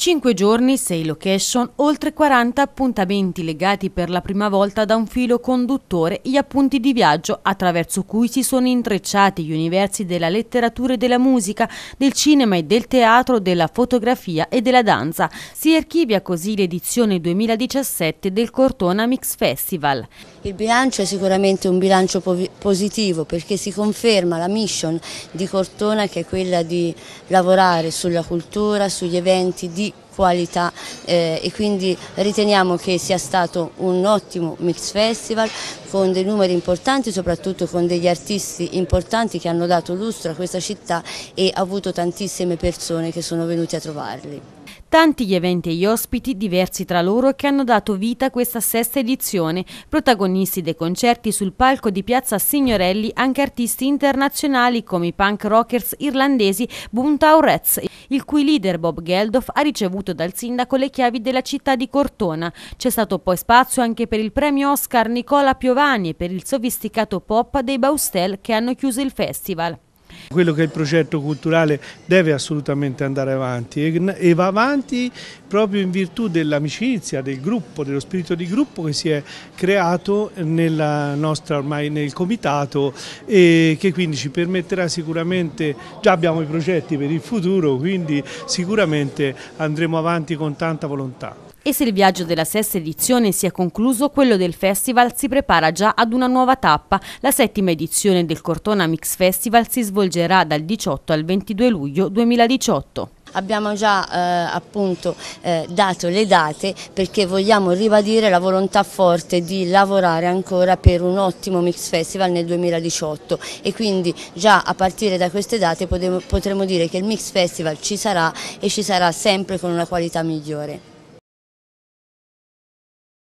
5 giorni, 6 location, oltre 40 appuntamenti legati per la prima volta da un filo conduttore, gli appunti di viaggio attraverso cui si sono intrecciati gli universi della letteratura e della musica, del cinema e del teatro, della fotografia e della danza. Si archivia così l'edizione 2017 del Cortona Mix Festival. Il bilancio è sicuramente un bilancio positivo perché si conferma la mission di Cortona che è quella di lavorare sulla cultura, sugli eventi di qualità eh, e quindi riteniamo che sia stato un ottimo Mix Festival con dei numeri importanti, soprattutto con degli artisti importanti che hanno dato lustro a questa città e ha avuto tantissime persone che sono venute a trovarli. Tanti gli eventi e gli ospiti, diversi tra loro, che hanno dato vita a questa sesta edizione, protagonisti dei concerti sul palco di Piazza Signorelli anche artisti internazionali come i punk rockers irlandesi Boomtown Rats, il cui leader Bob Geldof ha ricevuto dal sindaco le chiavi della città di Cortona. C'è stato poi spazio anche per il premio Oscar Nicola Piovani e per il sofisticato pop dei Baustel che hanno chiuso il festival. Quello che è il progetto culturale deve assolutamente andare avanti e va avanti proprio in virtù dell'amicizia, del gruppo, dello spirito di gruppo che si è creato nella nostra, ormai nel comitato e che quindi ci permetterà sicuramente, già abbiamo i progetti per il futuro, quindi sicuramente andremo avanti con tanta volontà. E se il viaggio della sesta edizione si è concluso, quello del festival si prepara già ad una nuova tappa. La settima edizione del Cortona Mix Festival si svolgerà dal 18 al 22 luglio 2018. Abbiamo già eh, appunto, eh, dato le date perché vogliamo ribadire la volontà forte di lavorare ancora per un ottimo Mix Festival nel 2018 e quindi già a partire da queste date potremo dire che il Mix Festival ci sarà e ci sarà sempre con una qualità migliore.